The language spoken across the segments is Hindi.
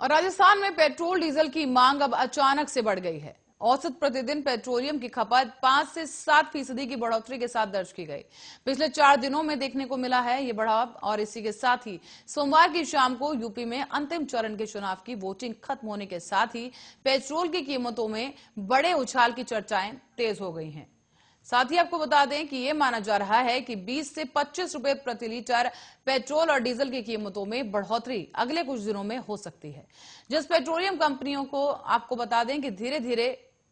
और राजस्थान में पेट्रोल डीजल की मांग अब अचानक से बढ़ गई है औसत प्रतिदिन पेट्रोलियम की खपत पांच से सात फीसदी की बढ़ोतरी के साथ दर्ज की गई पिछले चार दिनों में देखने को मिला है ये बढ़ाव और इसी के साथ ही सोमवार की शाम को यूपी में अंतिम चरण के चुनाव की वोटिंग खत्म होने के साथ ही पेट्रोल की कीमतों में बड़े उछाल की चर्चाएं तेज हो गई हैं साथ ही आपको बता दें कि यह माना जा रहा है कि 20 से 25 रुपए प्रति लीटर पेट्रोल और डीजल की कीमतों में बढ़ोतरी अगले कुछ दिनों में हो सकती है जिस पेट्रोलियम कंपनियों को आपको बता दें कि धीरे धीरे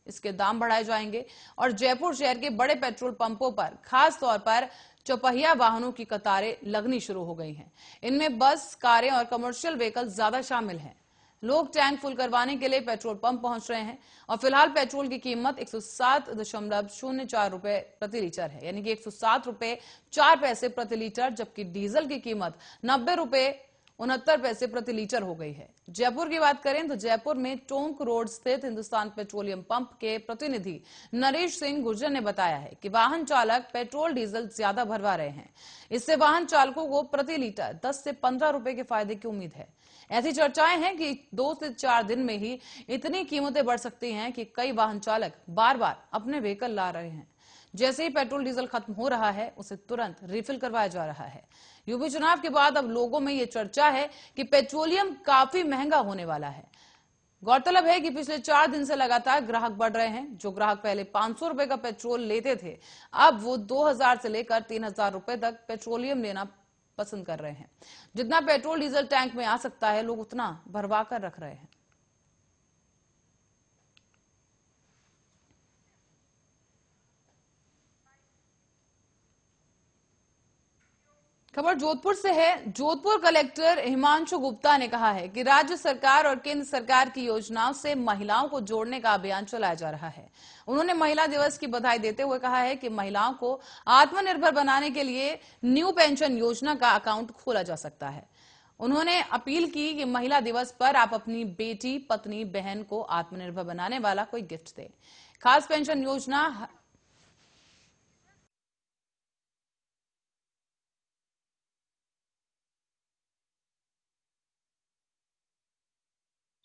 इसके दाम बढ़ाए जाएंगे और जयपुर शहर के बड़े पेट्रोल पंपों पर खास तौर पर चौपहिया वाहनों की कतारें लगनी शुरू हो गई हैं इनमें बस कारें और कमर्शियल व्हीकल ज्यादा शामिल हैं लोग टैंक फुल करवाने के लिए पेट्रोल पंप पहुंच रहे हैं और फिलहाल पेट्रोल की कीमत एक सौ रुपए प्रति लीटर है यानी कि एक सौ रुपए चार पैसे प्रति लीटर जबकि डीजल की कीमत नब्बे रुपए उनहत्तर पैसे प्रति लीटर हो गई है जयपुर की बात करें तो जयपुर में टोंक रोड स्थित हिंदुस्तान पेट्रोलियम पंप के प्रतिनिधि नरेश सिंह गुर्जर ने बताया है कि वाहन चालक पेट्रोल डीजल ज्यादा भरवा रहे हैं इससे वाहन चालकों को प्रति लीटर 10 से 15 रुपए के फायदे की उम्मीद है ऐसी चर्चाएं हैं कि दो से चार दिन में ही इतनी कीमतें बढ़ सकती हैं कि कई वाहन चालक बार बार अपने व्हीकल ला रहे हैं जैसे ही पेट्रोल डीजल खत्म हो रहा है उसे तुरंत रिफिल करवाया जा रहा है यूपी चुनाव के बाद अब लोगों में ये चर्चा है कि पेट्रोलियम काफी महंगा होने वाला है गौरतलब है कि पिछले चार दिन से लगातार ग्राहक बढ़ रहे हैं जो ग्राहक पहले पांच सौ रुपए का पेट्रोल लेते थे अब वो हजार से लेकर तीन हजार रुपए तक पेट्रोलियम लेना पसंद कर रहे हैं जितना पेट्रोल डीजल टैंक में आ सकता है लोग उतना भरवा कर रख रहे हैं खबर जोधपुर से है जोधपुर कलेक्टर हिमांशु गुप्ता ने कहा है कि राज्य सरकार और केंद्र सरकार की योजनाओं से महिलाओं को जोड़ने का अभियान चलाया जा रहा है उन्होंने महिला दिवस की बधाई देते हुए कहा है कि महिलाओं को आत्मनिर्भर बनाने के लिए न्यू पेंशन योजना का अकाउंट खोला जा सकता है उन्होंने अपील की कि महिला दिवस पर आप अपनी बेटी पत्नी बहन को आत्मनिर्भर बनाने वाला कोई गिफ्ट दें खास पेंशन योजना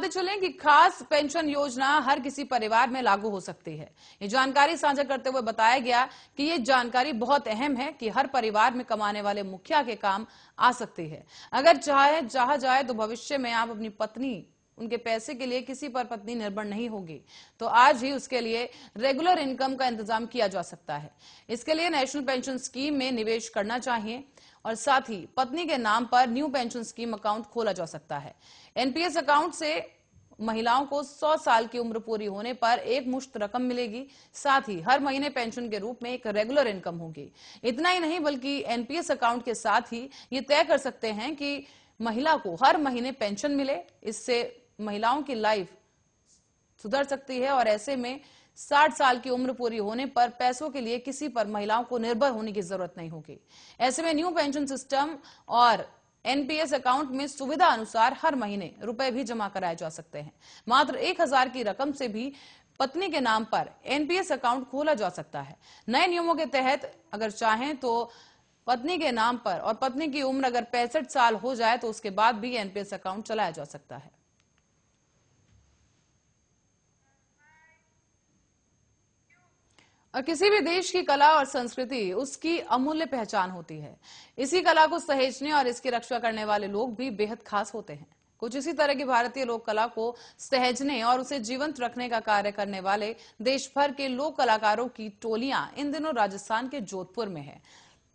बताते चलें कि खास पेंशन योजना हर किसी परिवार में लागू हो सकती है ये जानकारी साझा करते हुए बताया गया कि ये जानकारी बहुत अहम है कि हर परिवार में कमाने वाले मुखिया के काम आ सकती है अगर चाहे चाह जाए तो भविष्य में आप अपनी पत्नी उनके पैसे के लिए किसी पर पत्नी निर्भर नहीं होगी तो आज ही उसके लिए रेगुलर इनकम का इंतजाम किया जा सकता है इसके लिए नेशनल पेंशन स्कीम में निवेश करना चाहिए और साथ ही पत्नी के नाम पर न्यू पेंशन स्कीम अकाउंट खोला जा सकता है एनपीएस अकाउंट से महिलाओं को 100 साल की उम्र पूरी होने पर एक मुश्त रकम मिलेगी साथ ही हर महीने पेंशन के रूप में एक रेगुलर इनकम होगी इतना ही नहीं बल्कि एनपीएस अकाउंट के साथ ही ये तय कर सकते हैं कि महिला को हर महीने पेंशन मिले इससे महिलाओं की लाइफ सुधर सकती है और ऐसे में साठ साल की उम्र पूरी होने पर पैसों के लिए किसी पर महिलाओं को निर्भर होने की जरूरत नहीं होगी ऐसे में न्यू पेंशन सिस्टम और एनपीएस अकाउंट में सुविधा अनुसार हर महीने रुपए भी जमा कराए जा सकते हैं मात्र एक हजार की रकम से भी पत्नी के नाम पर एनपीएस अकाउंट खोला जा सकता है नए नियमों के तहत अगर चाहें तो पत्नी के नाम पर और पत्नी की उम्र अगर पैंसठ साल हो जाए तो उसके बाद भी एनपीएस अकाउंट चलाया जा सकता है और किसी भी देश की कला और संस्कृति उसकी अमूल्य पहचान होती है इसी कला को सहेजने और इसकी रक्षा करने वाले लोग भी बेहद खास होते हैं कुछ इसी तरह की भारतीय लोक कला को सहेजने और उसे जीवंत रखने का कार्य करने वाले देश भर के लोक कलाकारों की टोलियां इन दिनों राजस्थान के जोधपुर में है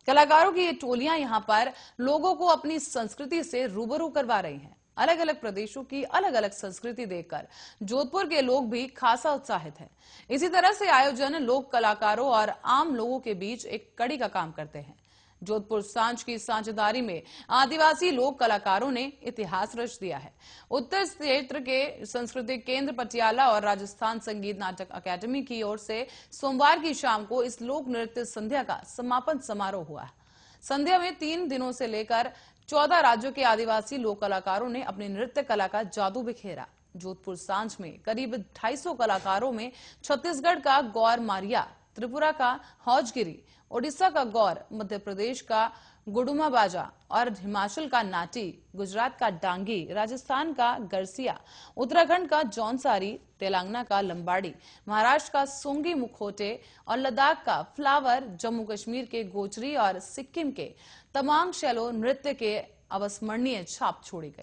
कलाकारों की ये टोलियां यहां पर लोगों को अपनी संस्कृति से रूबरू करवा रही हैं अलग अलग प्रदेशों की अलग अलग संस्कृति देखकर जोधपुर के लोग भी खासा उत्साहित हैं इसी तरह से आयोजन लोक कलाकारों और आम लोगों के बीच एक कड़ी का काम करते हैं जोधपुर सांझ की साझेदारी में आदिवासी लोक कलाकारों ने इतिहास रच दिया है उत्तर क्षेत्र के संस्कृति केंद्र पटियाला और राजस्थान संगीत नाटक अकादमी की ओर से सोमवार की शाम को इस लोक नृत्य संध्या का समापन समारोह हुआ संध्या में तीन दिनों से लेकर चौदह राज्यों के आदिवासी लोक कलाकारों ने अपने नृत्य कला का जादू बिखेरा जोधपुर सांझ में करीब 250 कलाकारों में छत्तीसगढ़ का गौर मारिया त्रिपुरा का हौजगिरी ओडिशा का गौर मध्य प्रदेश का गुडुमा बाजा और हिमाचल का नाटी गुजरात का डांगी राजस्थान का गरसिया उत्तराखंड का जौनसारी तेलंगाना का लंबाड़ी महाराष्ट्र का सोंगी मुखोटे और लद्दाख का फ्लावर जम्मू कश्मीर के गोचरी और सिक्किम के तमाम शैलो नृत्य के अवस्मरणीय छाप छोड़ी गई